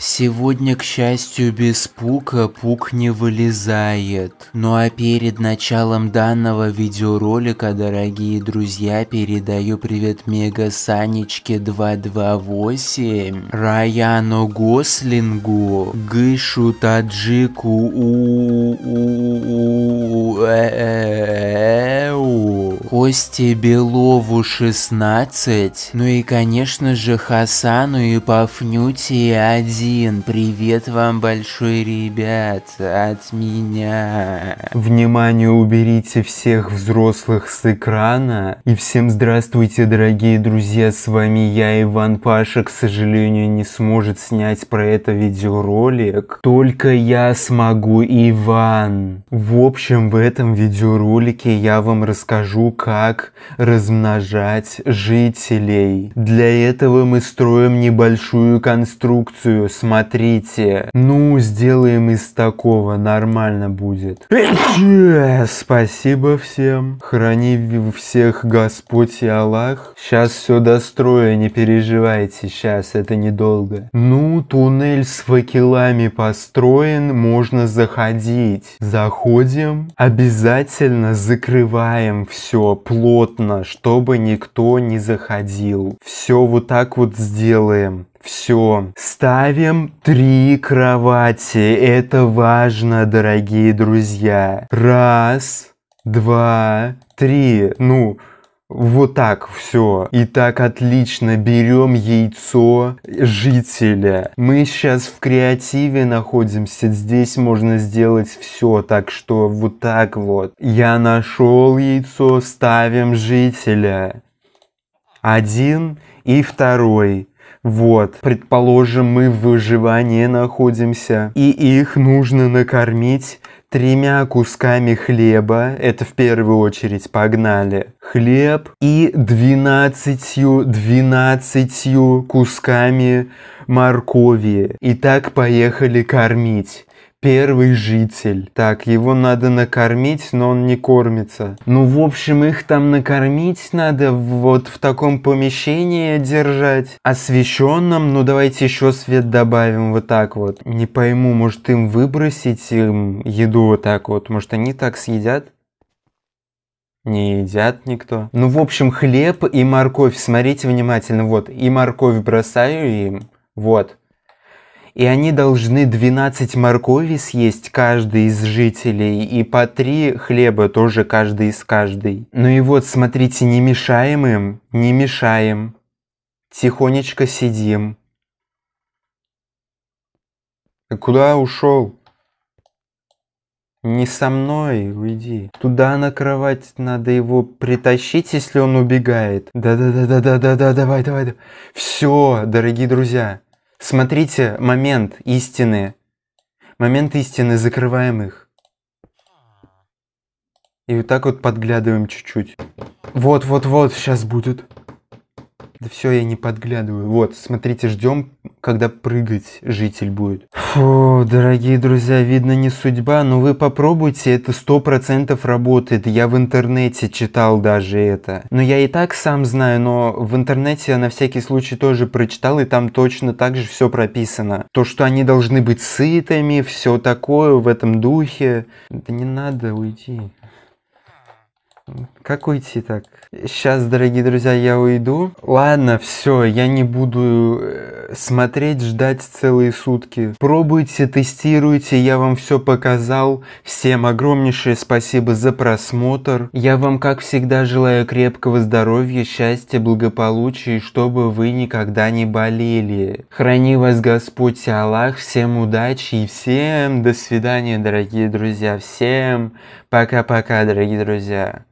Сегодня, к счастью, без пука пук не вылезает. Ну а перед началом данного видеоролика, дорогие друзья, передаю привет Мега Санечке 228, Раяну Гослингу, Гышу Таджику, Косте Белову 16, ну и конечно же Хасану и Пафнюти 1. Один привет вам большой, ребят, от меня. Внимание, уберите всех взрослых с экрана. И всем здравствуйте, дорогие друзья, с вами я, Иван Паша, к сожалению, не сможет снять про это видеоролик. Только я смогу, Иван. В общем, в этом видеоролике я вам расскажу, как размножать жителей. Для этого мы строим небольшую конструкцию, смотрите. Ну, сделаем из такого, нормально будет. Э, Спасибо всем. Храни всех Господь и Аллах. Сейчас все дострою, не переживайте, сейчас это недолго. Ну, туннель с факелами построен, можно заходить. Заходим, обязательно закрываем все плотно, чтобы никто не заходил. Все вот так вот сделаем все. Ставим три кровати. Это важно, дорогие друзья. Раз, два, три. Ну, вот так все. И так отлично. Берем яйцо жителя. Мы сейчас в креативе находимся. Здесь можно сделать все. Так что вот так вот. Я нашел яйцо. Ставим жителя. Один и второй. Вот, предположим, мы в выживании находимся, и их нужно накормить тремя кусками хлеба, это в первую очередь, погнали, хлеб, и двенадцатью, двенадцатью кусками моркови. И так поехали кормить первый житель. Так, его надо накормить, но он не кормится. Ну, в общем, их там накормить надо вот в таком помещении держать. Освещенном, ну давайте еще свет добавим вот так вот. Не пойму, может им выбросить им еду вот так вот? Может они так съедят? не едят никто. Ну, в общем, хлеб и морковь, смотрите внимательно, вот, и морковь бросаю им, вот и они должны 12 моркови съесть каждый из жителей, и по 3 хлеба тоже каждый из каждой. Ну и вот, смотрите, не мешаем им, не мешаем. Тихонечко сидим. Ты куда ушел? Не со мной, уйди. Туда на кровать надо его притащить, если он убегает. Да-да-да-да-да-да-да, давай-давай. Все, дорогие друзья, Смотрите момент истины. Момент истины, закрываем их. И вот так вот подглядываем чуть-чуть. Вот-вот-вот, сейчас будет. Да все, я не подглядываю. Вот, смотрите, ждем, когда прыгать житель будет. Фу, дорогие друзья, видно не судьба, но вы попробуйте, это сто процентов работает. Я в интернете читал даже это. Но я и так сам знаю, но в интернете я на всякий случай тоже прочитал, и там точно так же все прописано. То, что они должны быть сытыми, все такое в этом духе. Да не надо, уйти. Как уйти так? Сейчас, дорогие друзья, я уйду. Ладно, все, я не буду э, смотреть, ждать целые сутки. Пробуйте, тестируйте, я вам все показал. Всем огромнейшее спасибо за просмотр. Я вам, как всегда, желаю крепкого здоровья, счастья, благополучия, чтобы вы никогда не болели. Храни вас Господь и Аллах, всем удачи и всем до свидания, дорогие друзья. Всем пока-пока, дорогие друзья.